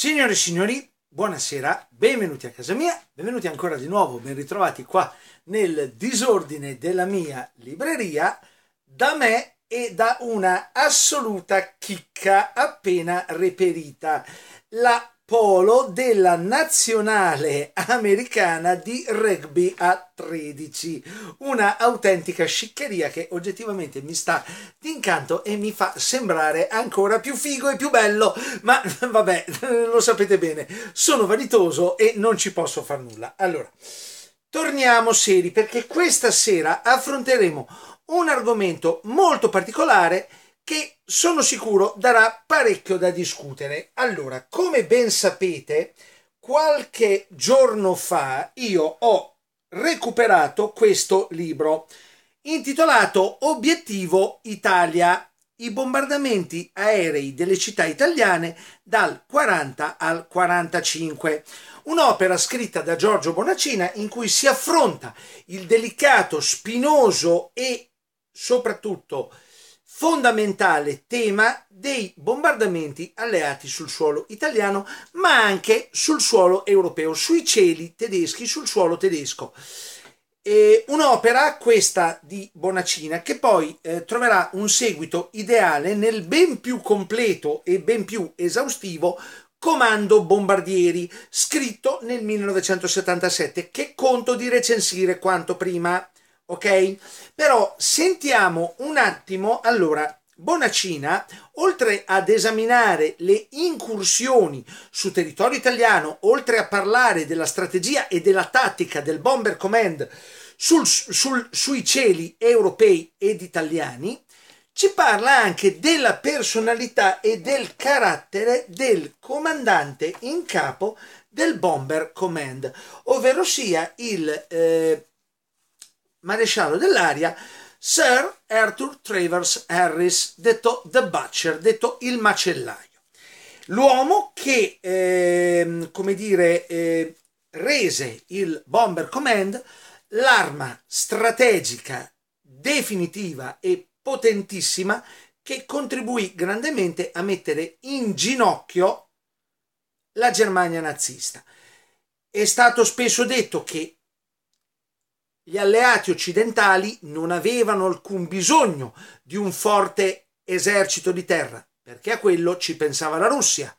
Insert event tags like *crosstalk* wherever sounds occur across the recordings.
Signore e signori, buonasera, benvenuti a casa mia, benvenuti ancora di nuovo, ben ritrovati qua nel disordine della mia libreria da me e da una assoluta chicca appena reperita, la polo della nazionale americana di rugby a 13. Una autentica sciccheria che oggettivamente mi sta d'incanto e mi fa sembrare ancora più figo e più bello, ma *laughs* vabbè, *laughs* lo sapete bene, sono vanitoso e non ci posso far nulla. Allora, torniamo seri perché questa sera affronteremo un argomento molto particolare che sono sicuro darà parecchio da discutere. Allora, come ben sapete, qualche giorno fa io ho recuperato questo libro intitolato Obiettivo Italia, i bombardamenti aerei delle città italiane dal 40 al 45. Un'opera scritta da Giorgio Bonacina in cui si affronta il delicato, spinoso e soprattutto fondamentale tema dei bombardamenti alleati sul suolo italiano, ma anche sul suolo europeo, sui cieli tedeschi, sul suolo tedesco. E un'opera, questa di Bonacina, che poi eh, troverà un seguito ideale nel ben più completo e ben più esaustivo Comando Bombardieri, scritto nel 1977, che conto di recensire quanto prima ok? Però sentiamo un attimo, allora, Bonacina, oltre ad esaminare le incursioni su territorio italiano, oltre a parlare della strategia e della tattica del Bomber Command sul, sul, sui cieli europei ed italiani, ci parla anche della personalità e del carattere del comandante in capo del Bomber Command, ovvero sia il eh, maresciallo dell'aria Sir Arthur Travers Harris, detto The Butcher, detto il macellaio. L'uomo che, eh, come dire, eh, rese il Bomber Command l'arma strategica definitiva e potentissima che contribuì grandemente a mettere in ginocchio la Germania nazista. È stato spesso detto che gli alleati occidentali non avevano alcun bisogno di un forte esercito di terra, perché a quello ci pensava la Russia.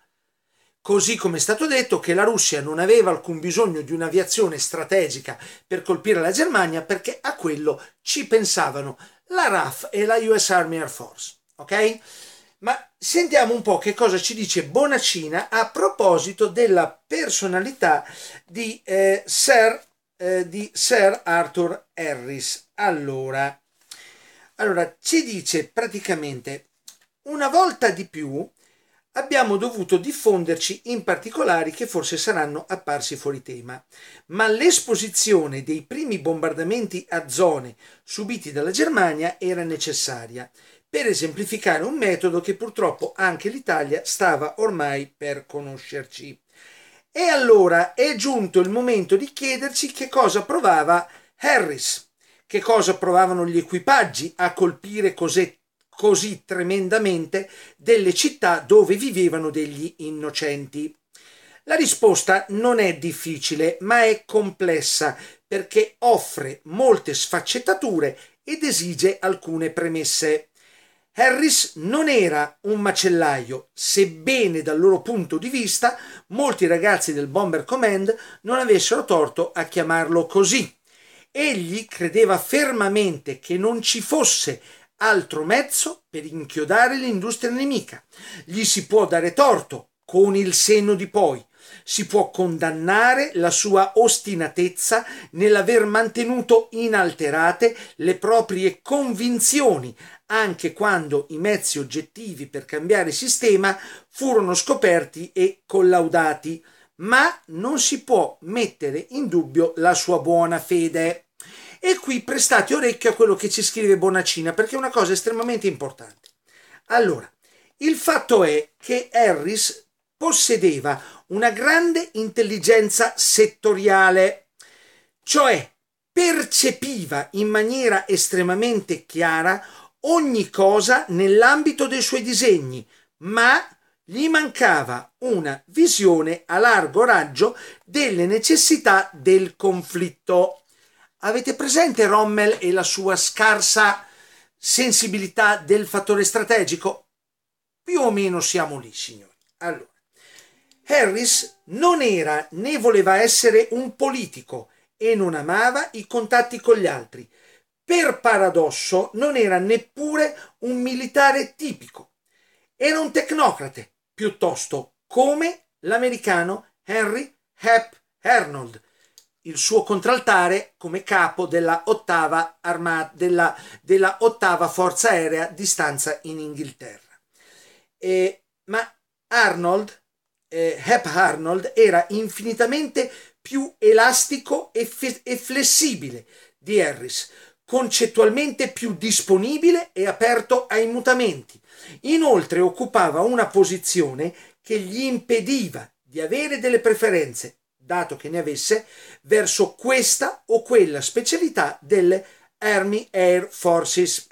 Così come è stato detto che la Russia non aveva alcun bisogno di un'aviazione strategica per colpire la Germania, perché a quello ci pensavano la RAF e la US Army Air Force. Ok? Ma sentiamo un po' che cosa ci dice Bonacina a proposito della personalità di eh, Sir eh, di Sir Arthur Harris. Allora, allora, ci dice praticamente una volta di più abbiamo dovuto diffonderci in particolari che forse saranno apparsi fuori tema, ma l'esposizione dei primi bombardamenti a zone subiti dalla Germania era necessaria per esemplificare un metodo che purtroppo anche l'Italia stava ormai per conoscerci. E allora è giunto il momento di chiederci che cosa provava Harris, che cosa provavano gli equipaggi a colpire così, così tremendamente delle città dove vivevano degli innocenti. La risposta non è difficile, ma è complessa perché offre molte sfaccettature ed esige alcune premesse. Harris non era un macellaio, sebbene dal loro punto di vista molti ragazzi del Bomber Command non avessero torto a chiamarlo così. Egli credeva fermamente che non ci fosse altro mezzo per inchiodare l'industria nemica. Gli si può dare torto con il senno di poi, si può condannare la sua ostinatezza nell'aver mantenuto inalterate le proprie convinzioni, anche quando i mezzi oggettivi per cambiare sistema furono scoperti e collaudati, ma non si può mettere in dubbio la sua buona fede. E qui prestate orecchio a quello che ci scrive Bonacina, perché è una cosa estremamente importante. Allora, il fatto è che Harris possedeva una grande intelligenza settoriale, cioè percepiva in maniera estremamente chiara ogni cosa nell'ambito dei suoi disegni, ma gli mancava una visione a largo raggio delle necessità del conflitto. Avete presente Rommel e la sua scarsa sensibilità del fattore strategico? Più o meno siamo lì, signori. Allora, Harris non era né voleva essere un politico e non amava i contatti con gli altri. Per paradosso non era neppure un militare tipico. Era un tecnocrate, piuttosto come l'americano Henry Hep Arnold, il suo contraltare come capo della ottava, armata, della, della ottava forza aerea di stanza in Inghilterra. E, ma Arnold eh, Hep Arnold era infinitamente più elastico e, fe- e flessibile di Harris, concettualmente più disponibile e aperto ai mutamenti. Inoltre occupava una posizione che gli impediva di avere delle preferenze, dato che ne avesse, verso questa o quella specialità delle Army Air Forces.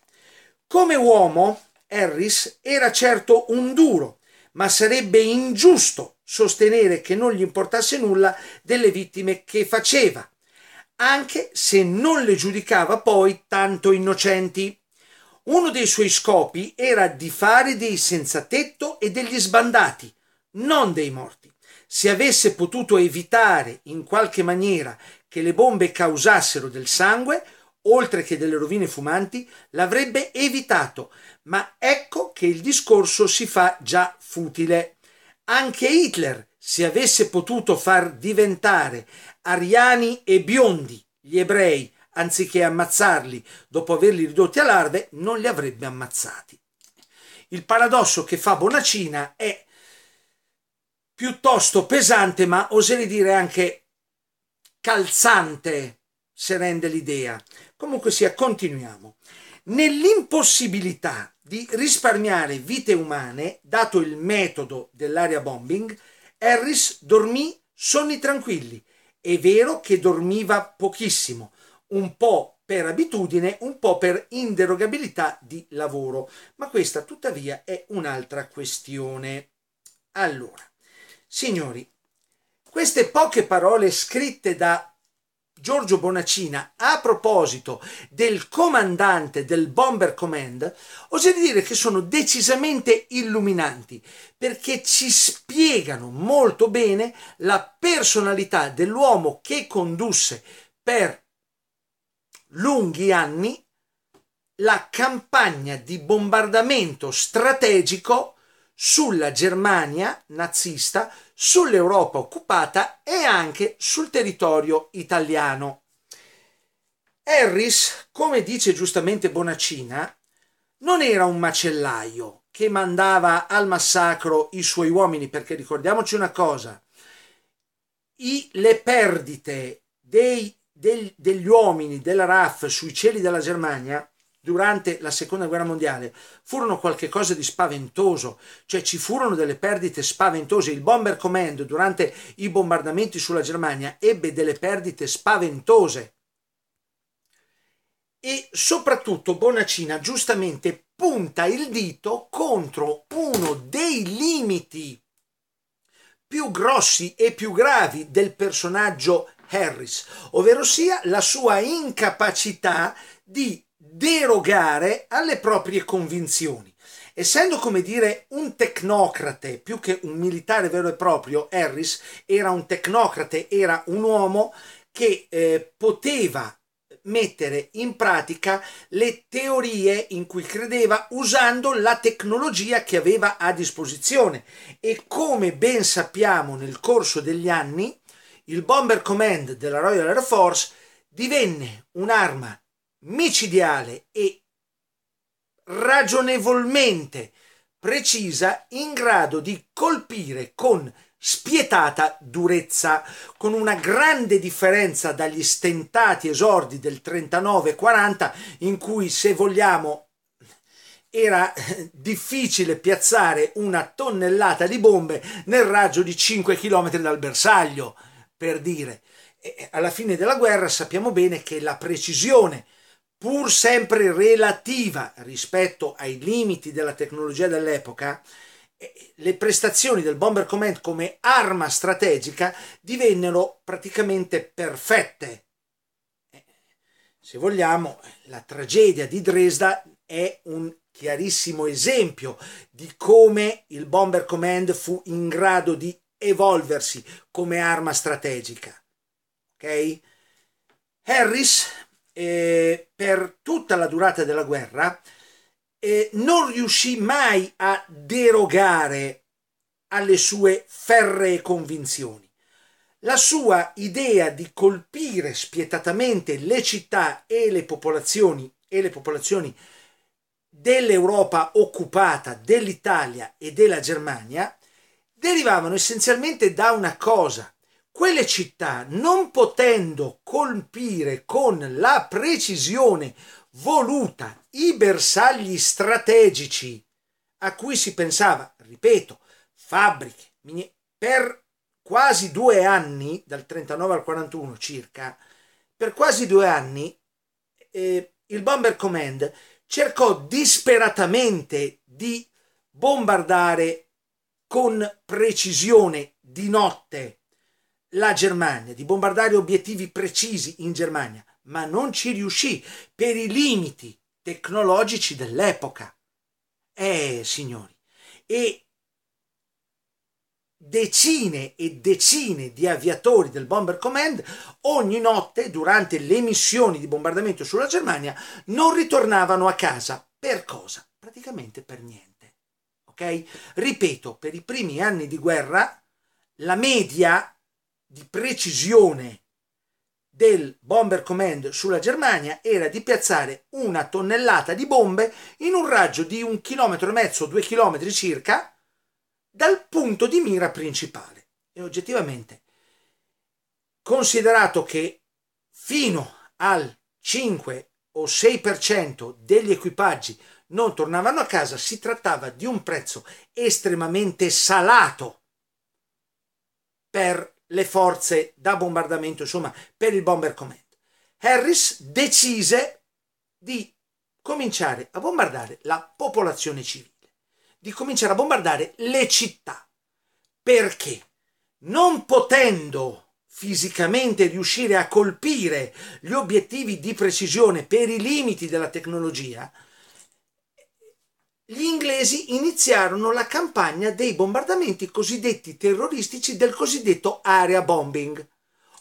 Come uomo, Harris era certo un duro, ma sarebbe ingiusto sostenere che non gli importasse nulla delle vittime che faceva, anche se non le giudicava poi tanto innocenti. Uno dei suoi scopi era di fare dei senza tetto e degli sbandati, non dei morti. Se avesse potuto evitare in qualche maniera che le bombe causassero del sangue, oltre che delle rovine fumanti, l'avrebbe evitato, ma ecco che il discorso si fa già futile. Anche Hitler, se avesse potuto far diventare ariani e biondi gli ebrei, anziché ammazzarli dopo averli ridotti a larve, non li avrebbe ammazzati. Il paradosso che fa Bonacina è piuttosto pesante, ma oserei dire anche calzante, se rende l'idea, Comunque sia, continuiamo. Nell'impossibilità di risparmiare vite umane, dato il metodo dell'area bombing, Harris dormì sonni tranquilli. È vero che dormiva pochissimo, un po' per abitudine, un po' per inderogabilità di lavoro, ma questa tuttavia è un'altra questione. Allora, signori, queste poche parole scritte da Giorgio Bonacina a proposito del comandante del Bomber Command, oserei dire che sono decisamente illuminanti perché ci spiegano molto bene la personalità dell'uomo che condusse per lunghi anni la campagna di bombardamento strategico sulla Germania nazista, sull'Europa occupata e anche sul territorio italiano. Harris, come dice giustamente Bonacina, non era un macellaio che mandava al massacro i suoi uomini, perché ricordiamoci una cosa, i, le perdite dei, del, degli uomini della RAF sui cieli della Germania durante la seconda guerra mondiale furono qualcosa di spaventoso, cioè ci furono delle perdite spaventose. Il Bomber Command durante i bombardamenti sulla Germania ebbe delle perdite spaventose. E soprattutto Bonacina giustamente punta il dito contro uno dei limiti più grossi e più gravi del personaggio Harris, ovvero sia la sua incapacità di derogare alle proprie convinzioni. Essendo, come dire, un tecnocrate più che un militare vero e proprio, Harris era un tecnocrate, era un uomo che eh, poteva mettere in pratica le teorie in cui credeva usando la tecnologia che aveva a disposizione e come ben sappiamo nel corso degli anni il Bomber Command della Royal Air Force divenne un'arma micidiale e ragionevolmente precisa in grado di colpire con spietata durezza, con una grande differenza dagli stentati esordi del 39-40 in cui se vogliamo era difficile piazzare una tonnellata di bombe nel raggio di 5 km dal bersaglio, per dire. E alla fine della guerra sappiamo bene che la precisione pur sempre relativa rispetto ai limiti della tecnologia dell'epoca, eh, le prestazioni del Bomber Command come arma strategica divennero praticamente perfette. Eh, se vogliamo, la tragedia di Dresda è un chiarissimo esempio di come il Bomber Command fu in grado di evolversi come arma strategica. Ok? Harris eh, per tutta la durata della guerra eh, non riuscì mai a derogare alle sue ferree convinzioni. La sua idea di colpire spietatamente le città e le popolazioni e le popolazioni dell'Europa occupata, dell'Italia e della Germania derivavano essenzialmente da una cosa, quelle città non potendo colpire con la precisione voluta i bersagli strategici a cui si pensava, ripeto, fabbriche, miniere, per quasi due anni, dal 39 al 41 circa, per quasi due anni eh, il Bomber Command cercò disperatamente di bombardare con precisione di notte la Germania, di bombardare obiettivi precisi in Germania, ma non ci riuscì per i limiti tecnologici dell'epoca. Eh, signori, e decine e decine di aviatori del Bomber Command ogni notte durante le missioni di bombardamento sulla Germania non ritornavano a casa. Per cosa? Praticamente per niente. Ok? Ripeto, per i primi anni di guerra la media di precisione del Bomber Command sulla Germania era di piazzare una tonnellata di bombe in un raggio di un chilometro e mezzo, due chilometri circa, dal punto di mira principale. E oggettivamente, considerato che fino al 5 o 6% degli equipaggi non tornavano a casa, si trattava di un prezzo estremamente salato per le forze da bombardamento, insomma, per il Bomber Command. Harris decise di cominciare a bombardare la popolazione civile, di cominciare a bombardare le città. Perché? Non potendo fisicamente riuscire a colpire gli obiettivi di precisione per i limiti della tecnologia, gli inglesi iniziarono la campagna dei bombardamenti cosiddetti terroristici del cosiddetto area bombing,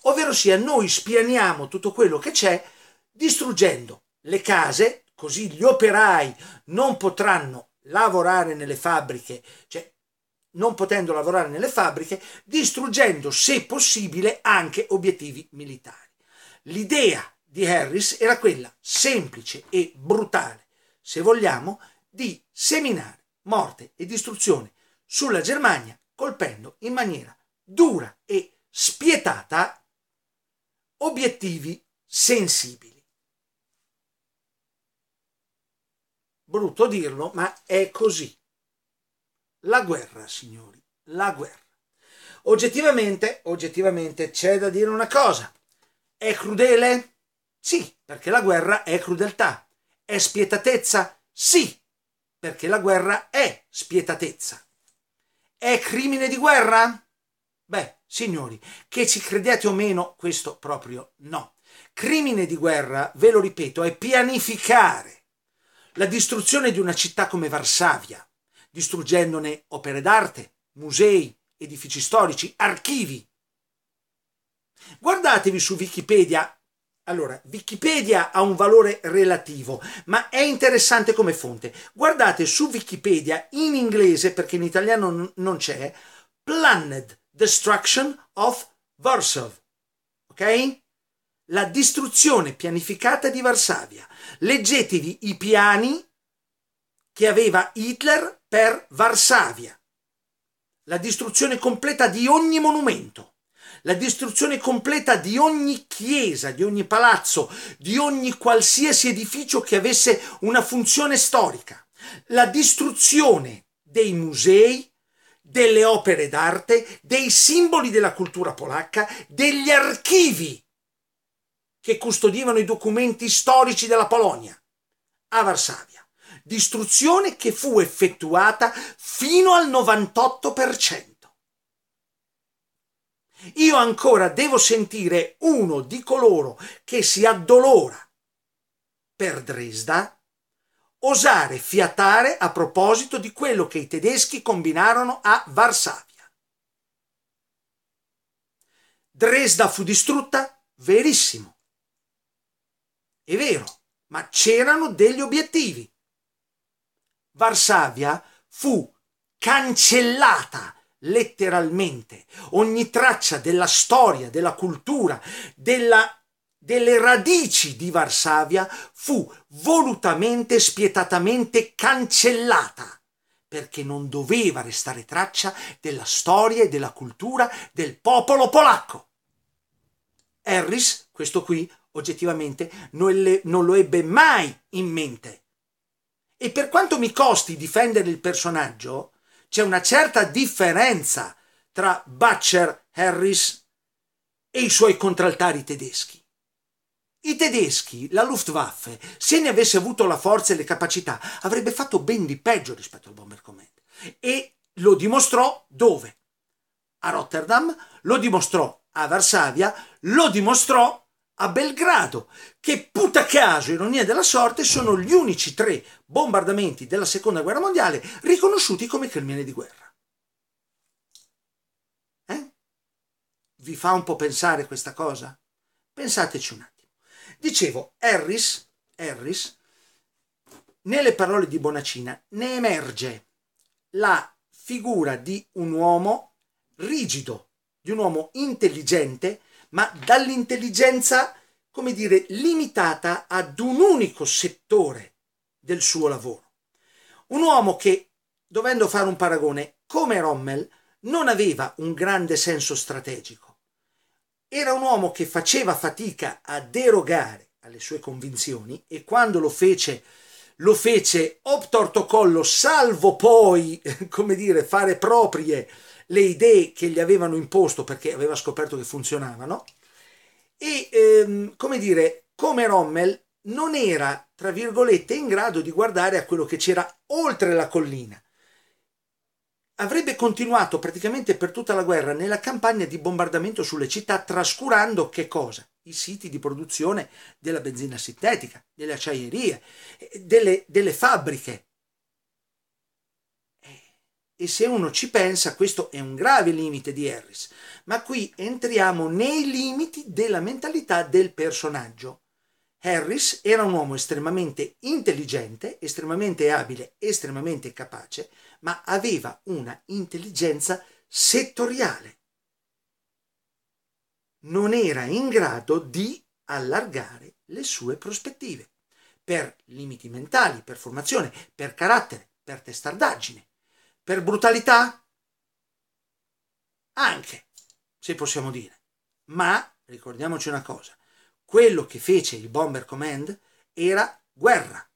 ovvero sia noi spianiamo tutto quello che c'è distruggendo le case, così gli operai non potranno lavorare nelle fabbriche, cioè non potendo lavorare nelle fabbriche, distruggendo se possibile anche obiettivi militari. L'idea di Harris era quella semplice e brutale, se vogliamo, di seminare morte e distruzione sulla Germania, colpendo in maniera dura e spietata obiettivi sensibili. Brutto dirlo, ma è così. La guerra, signori, la guerra. Oggettivamente, oggettivamente c'è da dire una cosa. È crudele? Sì, perché la guerra è crudeltà. È spietatezza? Sì, perché la guerra è spietatezza. È crimine di guerra? Beh, signori, che ci crediate o meno, questo proprio no. Crimine di guerra, ve lo ripeto, è pianificare la distruzione di una città come Varsavia, distruggendone opere d'arte, musei, edifici storici, archivi. Guardatevi su Wikipedia allora, Wikipedia ha un valore relativo, ma è interessante come fonte. Guardate su Wikipedia in inglese, perché in italiano n- non c'è, Planned Destruction of Warsaw. Ok? La distruzione pianificata di Varsavia. Leggetevi i piani che aveva Hitler per Varsavia. La distruzione completa di ogni monumento la distruzione completa di ogni chiesa, di ogni palazzo, di ogni qualsiasi edificio che avesse una funzione storica, la distruzione dei musei, delle opere d'arte, dei simboli della cultura polacca, degli archivi che custodivano i documenti storici della Polonia a Varsavia. Distruzione che fu effettuata fino al 98%. Io ancora devo sentire uno di coloro che si addolora per Dresda osare fiatare a proposito di quello che i tedeschi combinarono a Varsavia. Dresda fu distrutta? Verissimo. È vero, ma c'erano degli obiettivi. Varsavia fu cancellata letteralmente ogni traccia della storia, della cultura, della, delle radici di Varsavia fu volutamente, spietatamente cancellata, perché non doveva restare traccia della storia e della cultura del popolo polacco. Harris, questo qui, oggettivamente, non, le, non lo ebbe mai in mente. E per quanto mi costi difendere il personaggio, c'è una certa differenza tra Butcher Harris e i suoi contraltari tedeschi. I tedeschi, la Luftwaffe, se ne avesse avuto la forza e le capacità, avrebbe fatto ben di peggio rispetto al bomber command. E lo dimostrò dove? A Rotterdam, lo dimostrò a Varsavia, lo dimostrò a Belgrado, che puta caso, ironia della sorte, sono gli unici tre bombardamenti della seconda guerra mondiale riconosciuti come crimine di guerra. Eh? Vi fa un po' pensare questa cosa? Pensateci un attimo. Dicevo, Harris, Harris nelle parole di Bonacina ne emerge la figura di un uomo rigido, di un uomo intelligente, ma dall'intelligenza, come dire, limitata ad un unico settore del suo lavoro. Un uomo che, dovendo fare un paragone, come Rommel, non aveva un grande senso strategico. Era un uomo che faceva fatica a derogare alle sue convinzioni e quando lo fece lo fece obtorto collo, salvo poi, *laughs* come dire, fare proprie le idee che gli avevano imposto perché aveva scoperto che funzionavano e, ehm, come dire, come Rommel non era, tra virgolette, in grado di guardare a quello che c'era oltre la collina. Avrebbe continuato praticamente per tutta la guerra nella campagna di bombardamento sulle città, trascurando che cosa? I siti di produzione della benzina sintetica, delle acciaierie, eh, delle, delle fabbriche e se uno ci pensa, questo è un grave limite di Harris, ma qui entriamo nei limiti della mentalità del personaggio. Harris era un uomo estremamente intelligente, estremamente abile, estremamente capace, ma aveva una intelligenza settoriale. Non era in grado di allargare le sue prospettive, per limiti mentali, per formazione, per carattere, per testardaggine. Per brutalità? Anche, se possiamo dire. Ma, ricordiamoci una cosa, quello che fece il Bomber Command era guerra.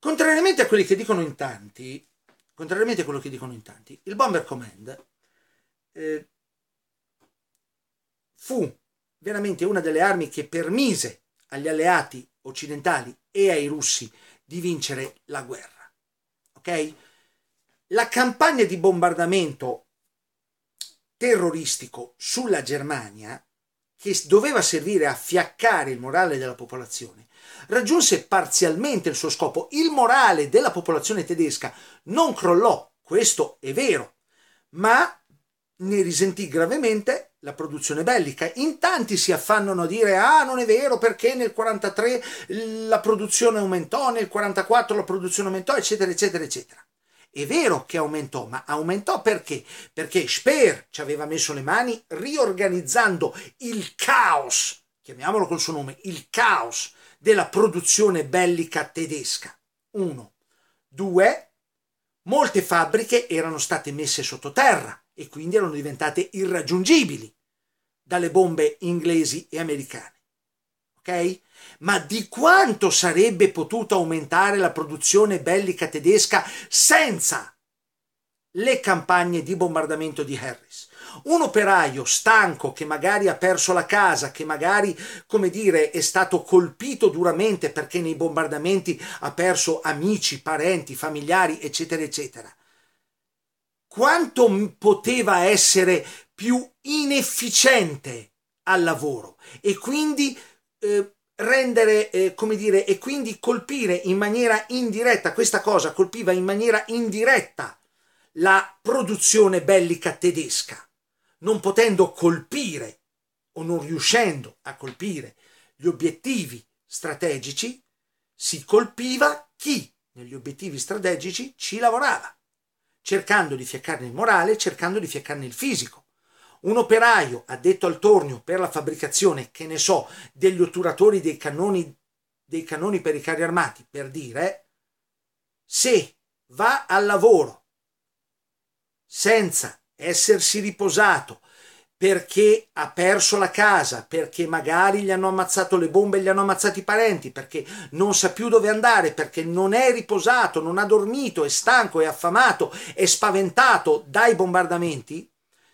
Contrariamente a quelli che dicono in tanti, contrariamente a quello che dicono in tanti, il Bomber Command eh, fu veramente una delle armi che permise agli alleati occidentali e ai russi di vincere la guerra. Ok? la campagna di bombardamento terroristico sulla Germania, che doveva servire a fiaccare il morale della popolazione, raggiunse parzialmente il suo scopo. Il morale della popolazione tedesca non crollò, questo è vero, ma ne risentì gravemente la produzione bellica. In tanti si affannano a dire ah non è vero perché nel 1943 la produzione aumentò, nel 1944 la produzione aumentò, eccetera, eccetera, eccetera. È vero che aumentò, ma aumentò perché? Perché Speer ci aveva messo le mani riorganizzando il caos, chiamiamolo col suo nome, il caos della produzione bellica tedesca. Uno. Due. Molte fabbriche erano state messe sottoterra e quindi erano diventate irraggiungibili dalle bombe inglesi e americane ok? Ma di quanto sarebbe potuta aumentare la produzione bellica tedesca senza le campagne di bombardamento di Harris? Un operaio stanco che magari ha perso la casa, che magari, come dire, è stato colpito duramente perché nei bombardamenti ha perso amici, parenti, familiari, eccetera, eccetera. Quanto poteva essere più inefficiente al lavoro e quindi eh, rendere, eh, come dire, e quindi colpire in maniera indiretta, questa cosa colpiva in maniera indiretta la produzione bellica tedesca, non potendo colpire o non riuscendo a colpire gli obiettivi strategici, si colpiva chi negli obiettivi strategici ci lavorava, cercando di fiaccarne il morale, cercando di fiaccarne il fisico. Un operaio addetto al tornio per la fabbricazione, che ne so, degli otturatori dei cannoni, dei cannoni per i carri armati, per dire, se va al lavoro senza essersi riposato perché ha perso la casa, perché magari gli hanno ammazzato le bombe, gli hanno ammazzato i parenti, perché non sa più dove andare, perché non è riposato, non ha dormito, è stanco, è affamato, è spaventato dai bombardamenti,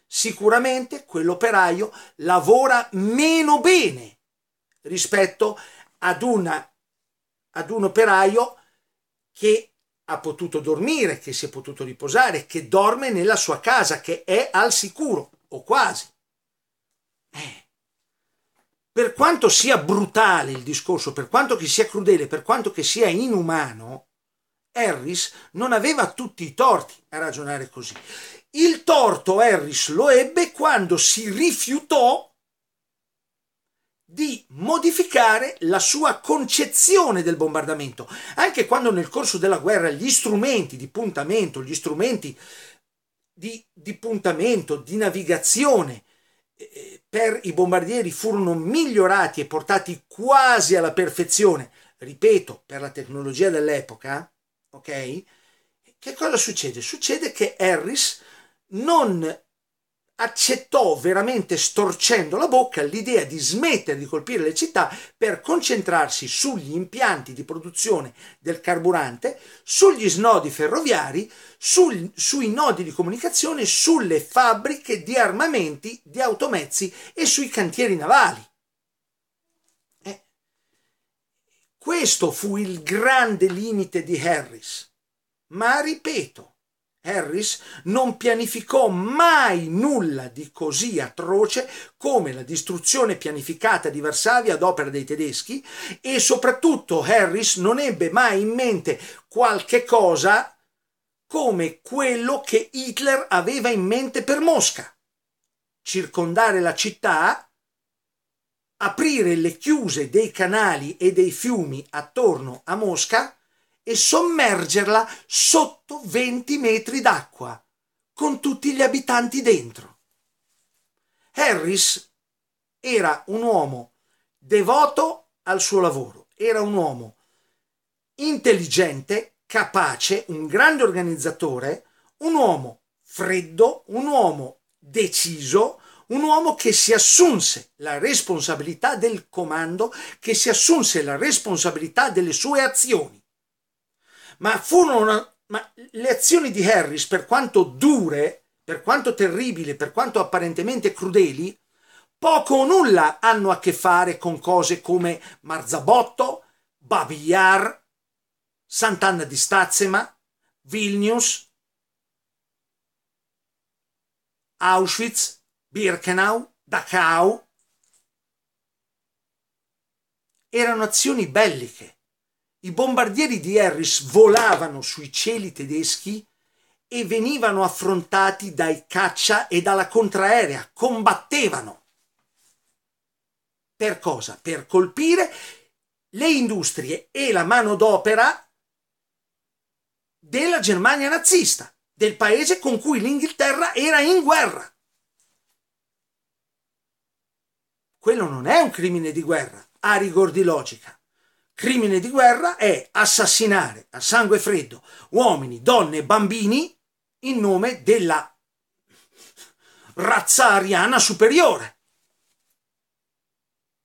sicuramente quell'operaio lavora meno bene rispetto ad, una, ad un operaio che ha potuto dormire, che si è potuto riposare, che dorme nella sua casa, che è al sicuro, o quasi. Eh. Per quanto sia brutale il discorso, per quanto che sia crudele, per quanto che sia inumano, Harris non aveva tutti i torti a ragionare così. Il torto Harris lo ebbe quando si rifiutò di modificare la sua concezione del bombardamento, anche quando nel corso della guerra gli strumenti di puntamento, gli strumenti di, di puntamento, di navigazione eh, per i bombardieri furono migliorati e portati quasi alla perfezione, ripeto, per la tecnologia dell'epoca, ok? Che cosa succede? Succede che Harris non accettò veramente storcendo la bocca l'idea di smettere di colpire le città per concentrarsi sugli impianti di produzione del carburante, sugli snodi ferroviari, sul, sui nodi di comunicazione, sulle fabbriche di armamenti, di automezzi e sui cantieri navali. Eh. Questo fu il grande limite di Harris. Ma ripeto, Harris non pianificò mai nulla di così atroce come la distruzione pianificata di Varsavia ad opera dei tedeschi e soprattutto Harris non ebbe mai in mente qualche cosa come quello che Hitler aveva in mente per Mosca. Circondare la città, aprire le chiuse dei canali e dei fiumi attorno a Mosca e sommergerla sotto 20 metri d'acqua, con tutti gli abitanti dentro. Harris era un uomo devoto al suo lavoro, era un uomo intelligente, capace, un grande organizzatore, un uomo freddo, un uomo deciso, un uomo che si assunse la responsabilità del comando, che si assunse la responsabilità delle sue azioni ma furono una, ma le azioni di Harris, per quanto dure, per quanto terribili, per quanto apparentemente crudeli, poco o nulla hanno a che fare con cose come Marzabotto, Babi Sant'Anna di Stazzema, Vilnius, Auschwitz, Birkenau, Dachau. Erano azioni belliche i bombardieri di Harris volavano sui cieli tedeschi e venivano affrontati dai caccia e dalla contraerea, combattevano. Per cosa? Per colpire le industrie e la manodopera della Germania nazista, del paese con cui l'Inghilterra era in guerra. Quello non è un crimine di guerra, a rigor di logica crimine di guerra è assassinare a sangue freddo uomini, donne e bambini in nome della razza ariana superiore.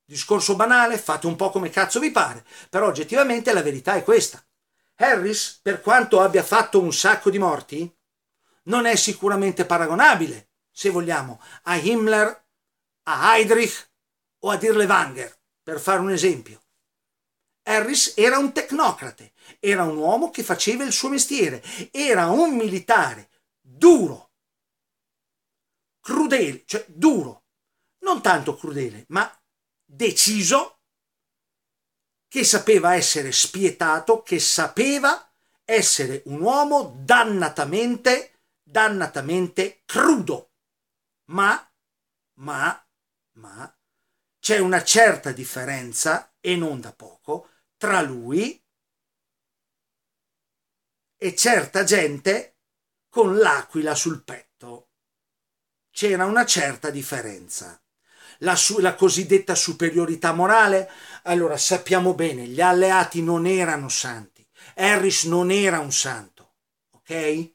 Discorso banale, fate un po' come cazzo vi pare, però oggettivamente la verità è questa. Harris, per quanto abbia fatto un sacco di morti, non è sicuramente paragonabile, se vogliamo, a Himmler, a Heydrich o a Dirlewanger, per fare un esempio. Harris era un tecnocrate, era un uomo che faceva il suo mestiere, era un militare duro, crudele, cioè duro, non tanto crudele, ma deciso, che sapeva essere spietato, che sapeva essere un uomo dannatamente, dannatamente crudo. Ma, ma, ma, c'è una certa differenza, e non da poco, tra lui e certa gente con l'aquila sul petto. C'era una certa differenza. La, su- la, cosiddetta superiorità morale. Allora sappiamo bene, gli alleati non erano santi, Harris non era un santo, ok?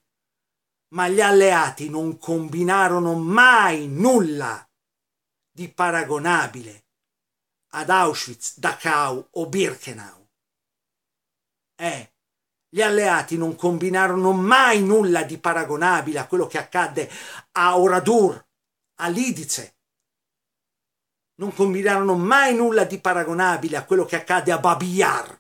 Ma gli alleati non combinarono mai nulla di paragonabile ad Auschwitz, Dachau o Birkenau. Eh, gli alleati non combinarono mai nulla di paragonabile a quello che accadde a Oradur, a Lidice. Non combinarono mai nulla di paragonabile a quello che accadde a Babiar.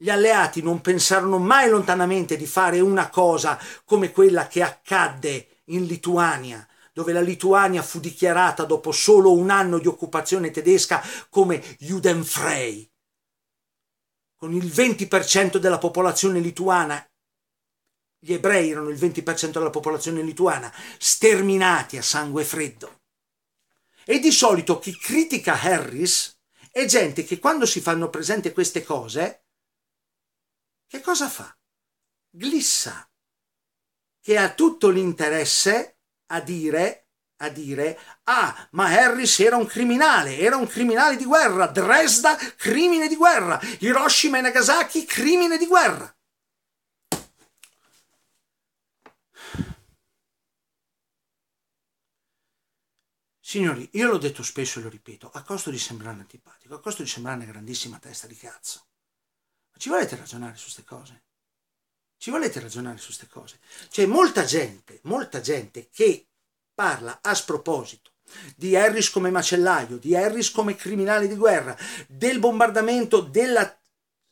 Gli alleati non pensarono mai lontanamente di fare una cosa come quella che accadde in Lituania, dove la Lituania fu dichiarata dopo solo un anno di occupazione tedesca come Judenfrei, con il 20% della popolazione lituana, gli ebrei erano il 20% della popolazione lituana, sterminati a sangue freddo. E di solito chi critica Harris è gente che quando si fanno presente queste cose, che cosa fa? Glissa, che ha tutto l'interesse a dire a dire ah ma Harris era un criminale era un criminale di guerra Dresda crimine di guerra Hiroshima e Nagasaki crimine di guerra Signori, io l'ho detto spesso e lo ripeto, a costo di sembrare antipatico, a costo di sembrare una grandissima testa di cazzo. Ma ci volete ragionare su queste cose? Ci volete ragionare su queste cose? C'è molta gente, molta gente che parla a sproposito di Harris come macellaio, di Harris come criminale di guerra, del bombardamento, della,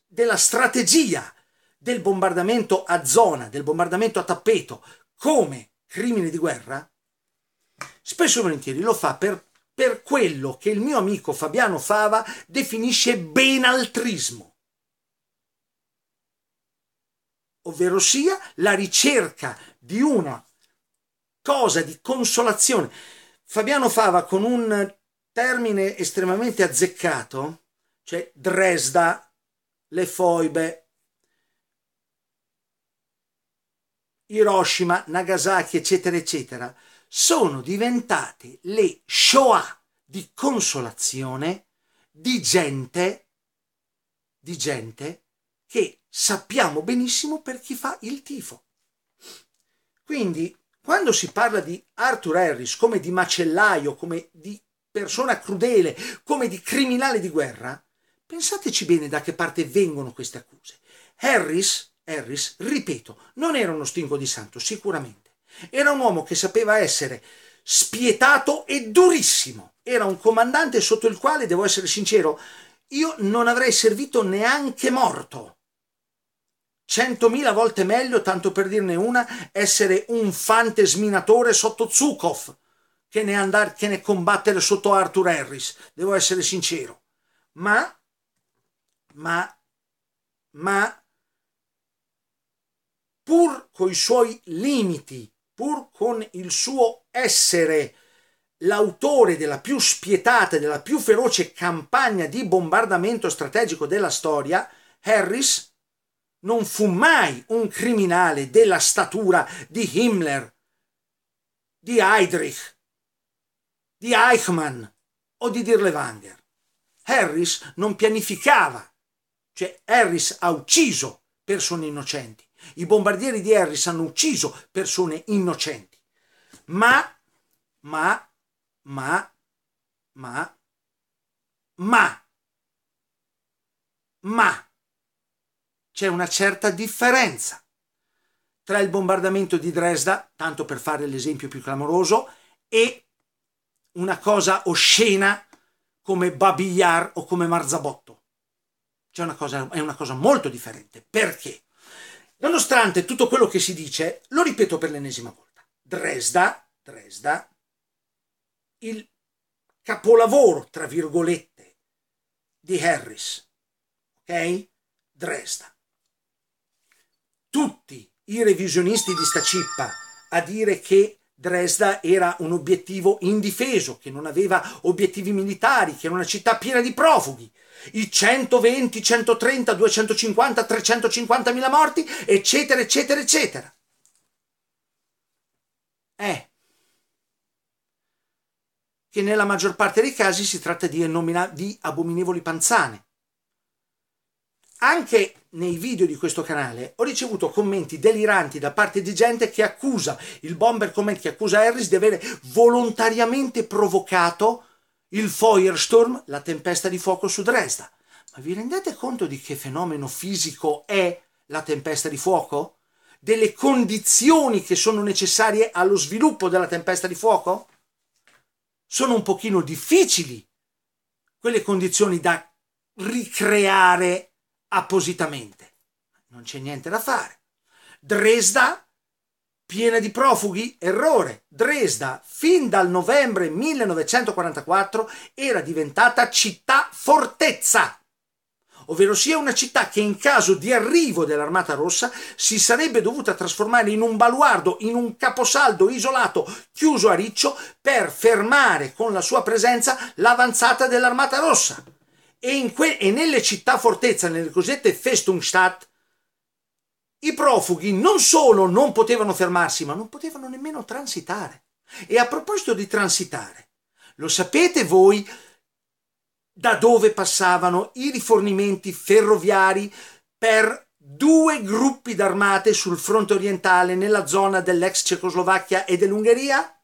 della strategia del bombardamento a zona, del bombardamento a tappeto come crimine di guerra, spesso e volentieri lo fa per, per quello che il mio amico Fabiano Fava definisce benaltrismo. ovvero sia la ricerca di una cosa di consolazione. Fabiano Fava con un termine estremamente azzeccato, cioè Dresda, le foibe, Hiroshima, Nagasaki, eccetera, eccetera, sono diventate le Shoah di consolazione di gente, di gente che sappiamo benissimo per chi fa il tifo. Quindi, quando si parla di Arthur Harris come di macellaio, come di persona crudele, come di criminale di guerra, pensateci bene da che parte vengono queste accuse. Harris, Harris, ripeto, non era uno stinco di santo, sicuramente. Era un uomo che sapeva essere spietato e durissimo. Era un comandante sotto il quale, devo essere sincero, io non avrei servito neanche morto. 100.000 volte meglio, tanto per dirne una, essere un fantesminatore sotto Zukov che ne, andare, che ne combattere sotto Arthur Harris, devo essere sincero. Ma, ma, ma, pur coi suoi limiti, pur con il suo essere l'autore della più spietata e della più feroce campagna di bombardamento strategico della storia, Harris non fu mai un criminale della statura di Himmler, di Heydrich, di Eichmann o di Dirlewanger. Harris non pianificava, cioè Harris ha ucciso persone innocenti. I bombardieri di Harris hanno ucciso persone innocenti. Ma, ma, ma, ma, ma, ma, c'è una certa differenza tra il bombardamento di Dresda, tanto per fare l'esempio più clamoroso, e una cosa oscena come Babi o come Marzabotto. C'è una cosa, è una cosa molto differente. Perché? Nonostante tutto quello che si dice, lo ripeto per l'ennesima volta, Dresda, Dresda, il capolavoro, tra virgolette, di Harris, ok? Dresda tutti i revisionisti di sta cippa a dire che Dresda era un obiettivo indifeso, che non aveva obiettivi militari, che era una città piena di profughi. I 120, 130, 250, 350 mila morti, eccetera, eccetera, eccetera. Eh, che nella maggior parte dei casi si tratta di, di abominevoli panzane. Anche nei video di questo canale ho ricevuto commenti deliranti da parte di gente che accusa il bomber comment che accusa Harris di avere volontariamente provocato il Feuersturm, la tempesta di fuoco su Dresda. Ma vi rendete conto di che fenomeno fisico è la tempesta di fuoco? Delle condizioni che sono necessarie allo sviluppo della tempesta di fuoco? Sono un pochino difficili quelle condizioni da ricreare appositamente. Non c'è niente da fare. Dresda, piena di profughi, errore. Dresda, fin dal novembre 1944, era diventata città fortezza ovvero sia una città che in caso di arrivo dell'Armata Rossa si sarebbe dovuta trasformare in un baluardo, in un caposaldo isolato, chiuso a riccio, per fermare con la sua presenza l'avanzata dell'Armata Rossa e, in que- e nelle città fortezza, nelle cosiddette Festungstadt, i profughi non solo non potevano fermarsi, ma non potevano nemmeno transitare. E a proposito di transitare, lo sapete voi da dove passavano i rifornimenti ferroviari per due gruppi d'armate sul fronte orientale nella zona dell'ex Cecoslovacchia e dell'Ungheria?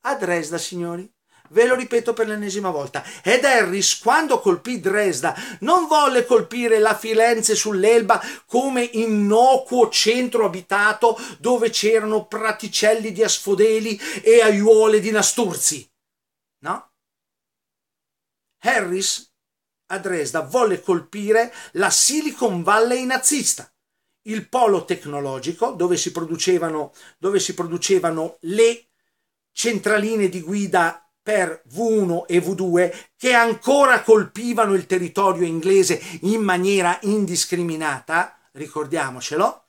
A Dresda, signori. Ve lo ripeto per l'ennesima volta. Ed Harris, quando colpì Dresda, non volle colpire la Firenze sull'Elba come innocuo centro abitato dove c'erano praticelli di asfodeli e aiuole di nasturzi. No? Harris a Dresda volle colpire la Silicon Valley nazista il polo tecnologico dove si producevano, dove si producevano le centraline di guida per V1 e V2 che ancora colpivano il territorio inglese in maniera indiscriminata, ricordiamocelo,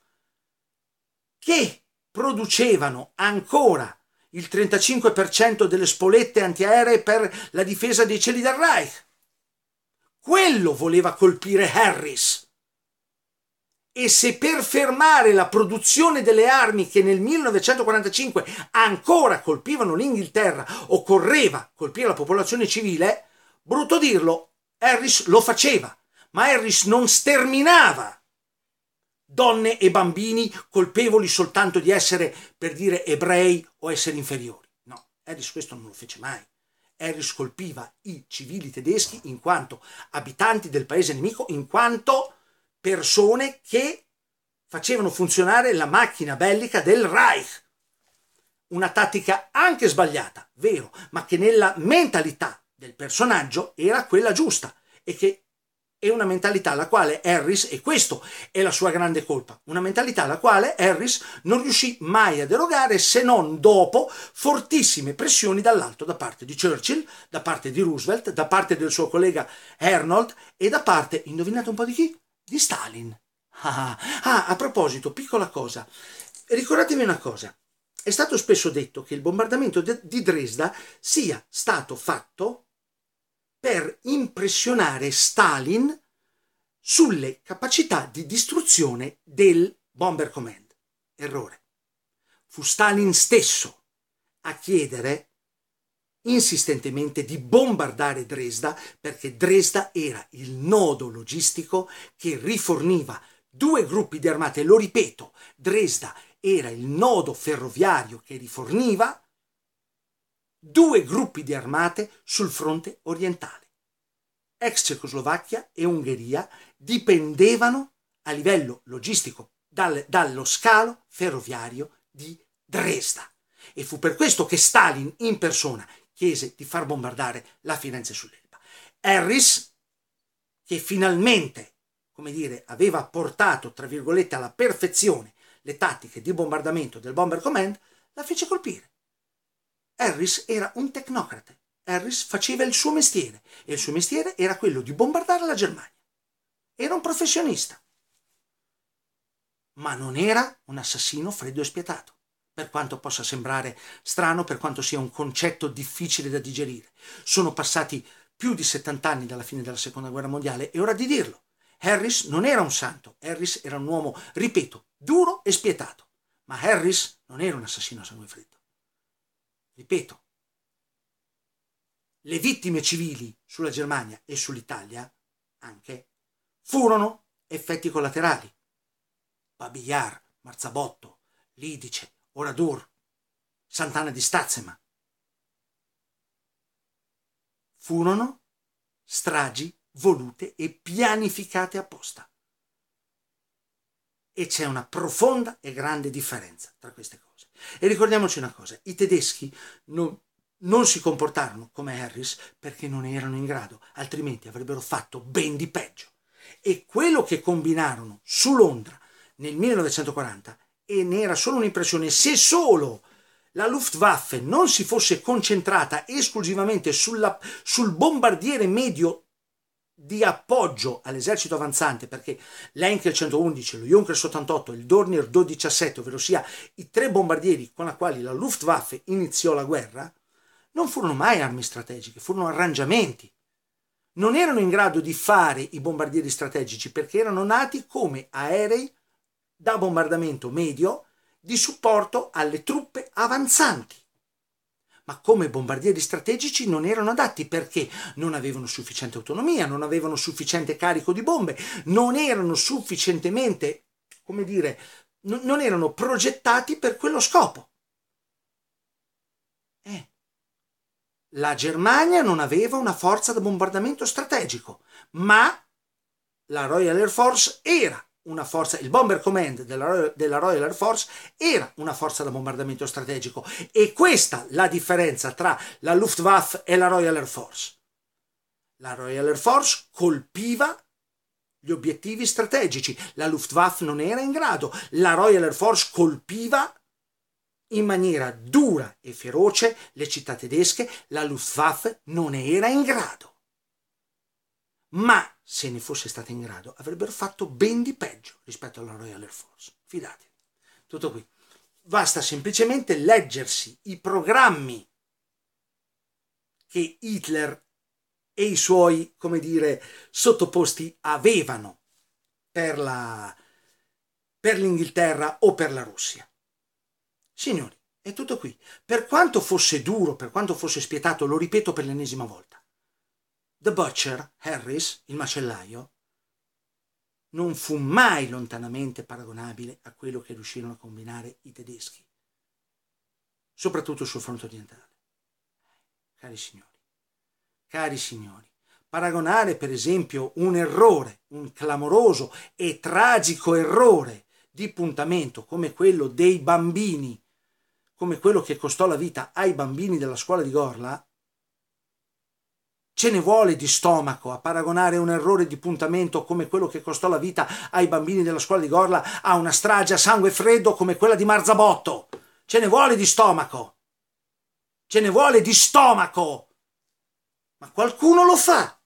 che producevano ancora il 35% delle spolette antiaeree per la difesa dei cieli del Reich. Quello voleva colpire Harris. E se per fermare la produzione delle armi che nel 1945 ancora colpivano l'Inghilterra occorreva colpire la popolazione civile, brutto dirlo, Harris lo faceva, ma Harris non sterminava donne e bambini colpevoli soltanto di essere, per dire, ebrei o essere inferiori. No, Harris questo non lo fece mai. Harris colpiva i civili tedeschi in quanto abitanti del paese nemico, in quanto persone che facevano funzionare la macchina bellica del Reich. Una tattica anche sbagliata, vero, ma che nella mentalità del personaggio era quella giusta e che è una mentalità alla quale Harris, e questo è la sua grande colpa, una mentalità alla quale Harris non riuscì mai a derogare se non dopo fortissime pressioni dall'alto da parte di Churchill, da parte di Roosevelt, da parte del suo collega Arnold e da parte, indovinate un po' di chi? di Stalin. Ah, ah, a proposito, piccola cosa, ricordatevi una cosa. È stato spesso detto che il bombardamento di Dresda sia stato fatto per impressionare Stalin sulle capacità di distruzione del Bomber Command. Errore. Fu Stalin stesso a chiedere insistentemente di bombardare Dresda perché Dresda era il nodo logistico che riforniva due gruppi di armate, lo ripeto, Dresda era il nodo ferroviario che riforniva due gruppi di armate sul fronte orientale. Ex Cecoslovacchia e Ungheria dipendevano a livello logistico dal, dallo scalo ferroviario di Dresda. E fu per questo che Stalin in persona chiese di far bombardare la Firenze sull'Elba. Harris, che finalmente, come dire, aveva portato, tra virgolette, alla perfezione le tattiche di bombardamento del Bomber Command, la fece colpire. Harris era un tecnocrate. Harris faceva il suo mestiere e il suo mestiere era quello di bombardare la Germania. Era un professionista, ma non era un assassino freddo e spietato per quanto possa sembrare strano, per quanto sia un concetto difficile da digerire. Sono passati più di 70 anni dalla fine della Seconda Guerra Mondiale, è ora di dirlo. Harris non era un santo, Harris era un uomo, ripeto, duro e spietato, ma Harris non era un assassino a sangue freddo. Ripeto, le vittime civili sulla Germania e sull'Italia anche furono effetti collaterali. Babigliar, Marzabotto, Lidice, Oradur, Sant'Anna di Stazema. Furono stragi volute e pianificate apposta. E c'è una profonda e grande differenza tra queste cose. E ricordiamoci una cosa, i tedeschi non, non si comportarono come Harris perché non erano in grado, altrimenti avrebbero fatto ben di peggio. E quello che combinarono su Londra nel 1940 e ne era solo un'impressione, se solo la Luftwaffe non si fosse concentrata esclusivamente sulla, sul bombardiere medio di appoggio all'esercito avanzante, perché l'Enkel 111, lo Junker 78 e il Dornier 217, ovvero sia i tre bombardieri con i quali la Luftwaffe iniziò la guerra, non furono mai armi strategiche, furono arrangiamenti. Non erano in grado di fare i bombardieri strategici perché erano nati come aerei da bombardamento medio di supporto alle truppe avanzanti. Ma come bombardieri strategici non erano adatti perché non avevano sufficiente autonomia, non avevano sufficiente carico di bombe, non erano sufficientemente, come dire, non erano progettati per quello scopo. Eh. La Germania non aveva una forza da bombardamento strategico, ma la Royal Air Force era una forza, il Bomber Command della, della, Royal Air Force era una forza da bombardamento strategico e questa la differenza tra la Luftwaffe e la Royal Air Force. La Royal Air Force colpiva gli obiettivi strategici, la Luftwaffe non era in grado, la Royal Air Force colpiva in maniera dura e feroce le città tedesche, la Luftwaffe non era in grado. Ma se ne fosse stata in grado, avrebbero fatto ben di peggio rispetto alla Royal Air Force. Fidatevi. Tutto qui. Basta semplicemente leggersi i programmi che Hitler e i suoi, come dire, sottoposti avevano per, la, per l'Inghilterra o per la Russia. Signori, è tutto qui. Per quanto fosse duro, per quanto fosse spietato, lo ripeto per l'ennesima volta, The Butcher, Harris, il macellaio, non fu mai lontanamente paragonabile a quello che riuscirono a combinare i tedeschi, soprattutto sul fronte orientale. Cari signori, cari signori, paragonare per esempio un errore, un clamoroso e tragico errore di puntamento come quello dei bambini, come quello che costò la vita ai bambini della scuola di Gorla, Ce ne vuole di stomaco a paragonare un errore di puntamento come quello che costò la vita ai bambini della scuola di Gorla a una strage a sangue freddo come quella di Marzabotto. Ce ne vuole di stomaco. Ce ne vuole di stomaco. Ma qualcuno lo fa.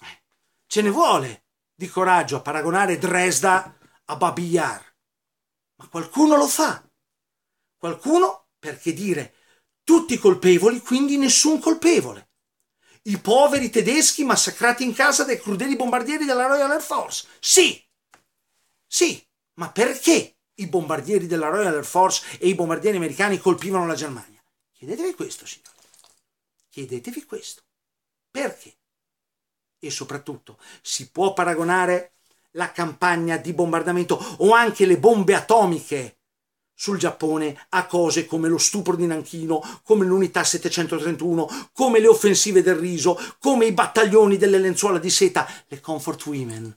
Eh, ce ne vuole di coraggio a paragonare Dresda a Babiar. Ma qualcuno lo fa. Qualcuno perché dire tutti colpevoli, quindi nessun colpevole i poveri tedeschi massacrati in casa dai crudeli bombardieri della Royal Air Force. Sì, sì, ma perché i bombardieri della Royal Air Force e i bombardieri americani colpivano la Germania? Chiedetevi questo, signori. Chiedetevi questo. Perché? E soprattutto, si può paragonare la campagna di bombardamento o anche le bombe atomiche sul Giappone a cose come lo stupro di Nanchino, come l'unità 731, come le offensive del riso, come i battaglioni delle lenzuola di seta, le comfort women.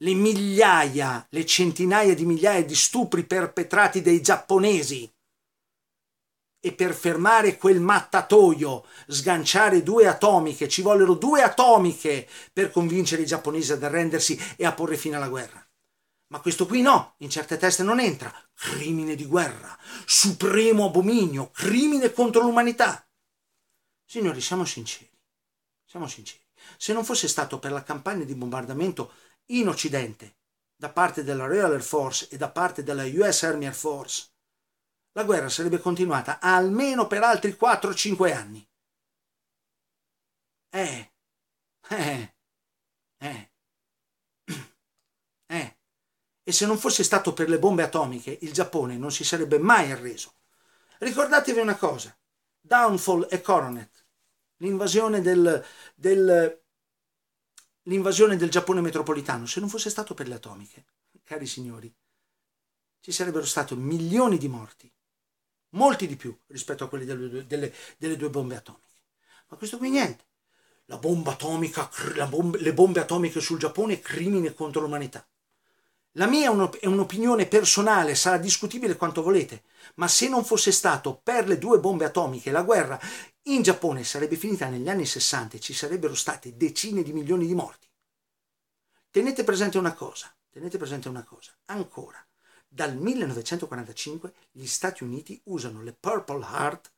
Le migliaia, le centinaia di migliaia di stupri perpetrati dai giapponesi. E per fermare quel mattatoio, sganciare due atomiche, ci vollero due atomiche per convincere i giapponesi ad arrendersi e a porre fine alla guerra. Ma questo qui no, in certe teste non entra. Crimine di guerra, supremo abominio, crimine contro l'umanità. Signori, siamo sinceri. Siamo sinceri. Se non fosse stato per la campagna di bombardamento in Occidente da parte della Royal Air Force e da parte della US Army Air Force, la guerra sarebbe continuata almeno per altri 4-5 anni. Eh, eh, eh e se non fosse stato per le bombe atomiche il Giappone non si sarebbe mai arreso. Ricordatevi una cosa, Downfall e Coronet, l'invasione del, del, l'invasione del Giappone metropolitano, se non fosse stato per le atomiche, cari signori, ci sarebbero stati milioni di morti, molti di più rispetto a quelli delle, delle, delle due bombe atomiche. Ma questo qui niente. La bomba atomica, la bomba, le bombe atomiche sul Giappone, crimine contro l'umanità. La mia è un'opinione personale, sarà discutibile quanto volete, ma se non fosse stato per le due bombe atomiche la guerra in Giappone sarebbe finita negli anni 60 e ci sarebbero state decine di milioni di morti. Tenete presente una cosa, tenete presente una cosa, ancora, dal 1945 gli Stati Uniti usano le Purple Heart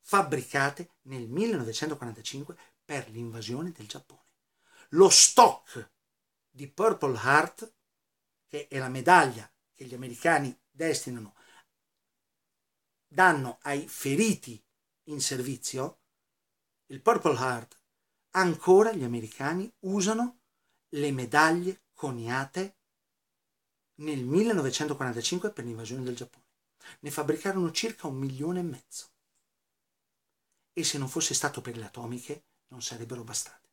fabbricate nel 1945 per l'invasione del Giappone. Lo stock di Purple Heart che è la medaglia che gli americani destinano, danno ai feriti in servizio, il Purple Heart, ancora gli americani usano le medaglie coniate nel 1945 per l'invasione del Giappone. Ne fabbricarono circa un milione e mezzo. E se non fosse stato per le atomiche, non sarebbero bastate.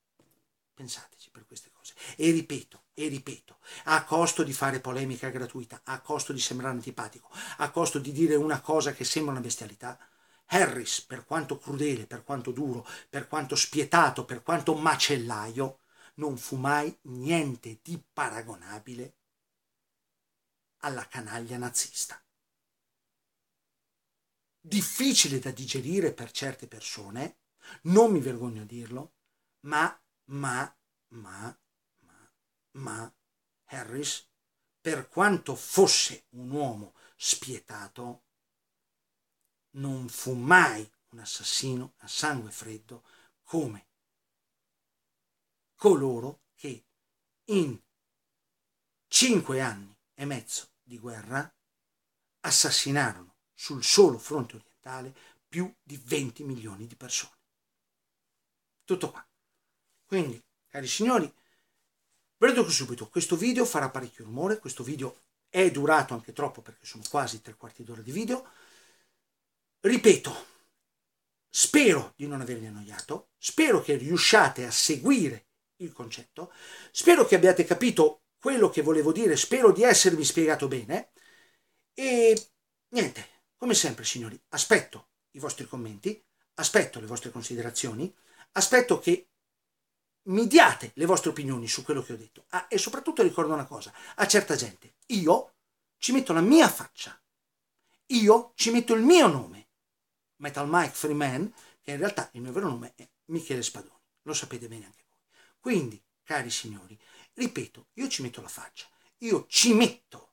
Pensateci per queste cose. E ripeto, e ripeto, a costo di fare polemica gratuita, a costo di sembrare antipatico, a costo di dire una cosa che sembra una bestialità, Harris, per quanto crudele, per quanto duro, per quanto spietato, per quanto macellaio, non fu mai niente di paragonabile alla canaglia nazista. Difficile da digerire per certe persone, non mi vergogno a dirlo, ma, ma, ma, ma Harris, per quanto fosse un uomo spietato, non fu mai un assassino a sangue freddo come coloro che in cinque anni e mezzo di guerra assassinarono sul solo fronte orientale più di 20 milioni di persone. Tutto qua. Quindi, cari signori, Ve lo dico subito, questo video farà parecchio rumore, questo video è durato anche troppo perché sono quasi tre quarti d'ora di video. Ripeto, spero di non avervi annoiato, spero che riusciate a seguire il concetto, spero che abbiate capito quello che volevo dire, spero di esservi spiegato bene e niente, come sempre signori, aspetto i vostri commenti, aspetto le vostre considerazioni, aspetto che mi diate le vostre opinioni su quello che ho detto ah, e soprattutto ricordo una cosa, a certa gente io ci metto la mia faccia, io ci metto il mio nome, Metal Mike Freeman, che in realtà il mio vero nome è Michele Spadoni, lo sapete bene anche voi. Quindi, cari signori, ripeto, io ci metto la faccia, io ci metto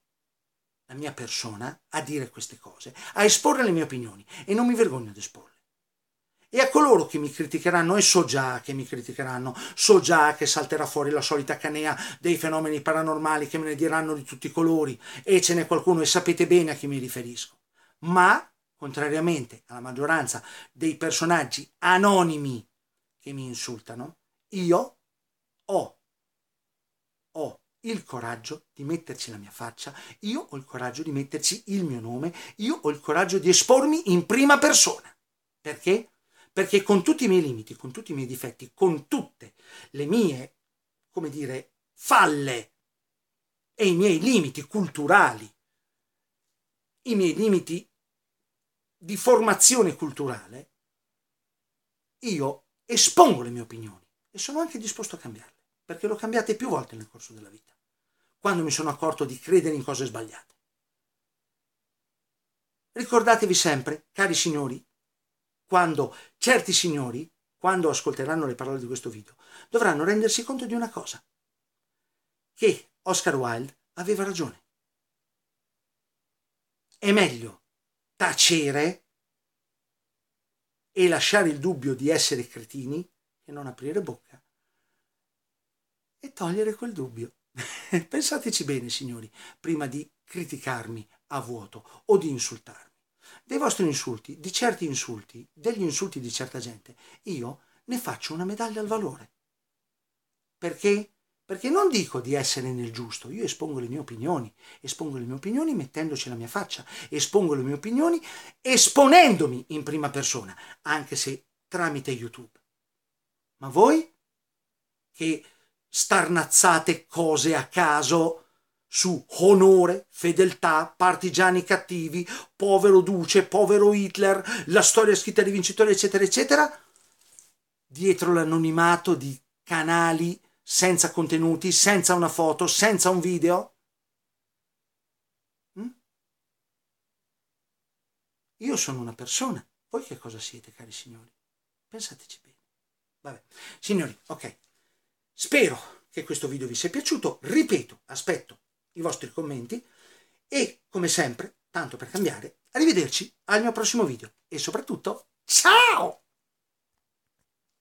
la mia persona a dire queste cose, a esporre le mie opinioni e non mi vergogno di esporle. E a coloro che mi criticheranno, e so già che mi criticheranno, so già che salterà fuori la solita canea dei fenomeni paranormali che me ne diranno di tutti i colori, e ce n'è qualcuno e sapete bene a chi mi riferisco. Ma, contrariamente alla maggioranza dei personaggi anonimi che mi insultano, io ho, ho il coraggio di metterci la mia faccia, io ho il coraggio di metterci il mio nome, io ho il coraggio di espormi in prima persona. Perché? perché con tutti i miei limiti, con tutti i miei difetti, con tutte le mie, come dire, falle e i miei limiti culturali, i miei limiti di formazione culturale, io espongo le mie opinioni e sono anche disposto a cambiarle, perché l'ho cambiate più volte nel corso della vita, quando mi sono accorto di credere in cose sbagliate. Ricordatevi sempre, cari signori, quando certi signori, quando ascolteranno le parole di questo video, dovranno rendersi conto di una cosa, che Oscar Wilde aveva ragione. È meglio tacere e lasciare il dubbio di essere cretini che non aprire bocca e togliere quel dubbio. *laughs* Pensateci bene, signori, prima di criticarmi a vuoto o di insultarmi dei vostri insulti, di certi insulti, degli insulti di certa gente, io ne faccio una medaglia al valore. Perché? Perché non dico di essere nel giusto, io espongo le mie opinioni, espongo le mie opinioni mettendoci la mia faccia, espongo le mie opinioni esponendomi in prima persona, anche se tramite YouTube. Ma voi che starnazzate cose a caso, su onore, fedeltà, partigiani cattivi, povero duce, povero Hitler, la storia scritta di vincitori, eccetera, eccetera, dietro l'anonimato di canali senza contenuti, senza una foto, senza un video. Mm? Io sono una persona, voi che cosa siete, cari signori? Pensateci bene. Vabbè. Signori, ok. Spero che questo video vi sia piaciuto. Ripeto, aspetto i vostri commenti e come sempre, tanto per cambiare, arrivederci al mio prossimo video e soprattutto ciao!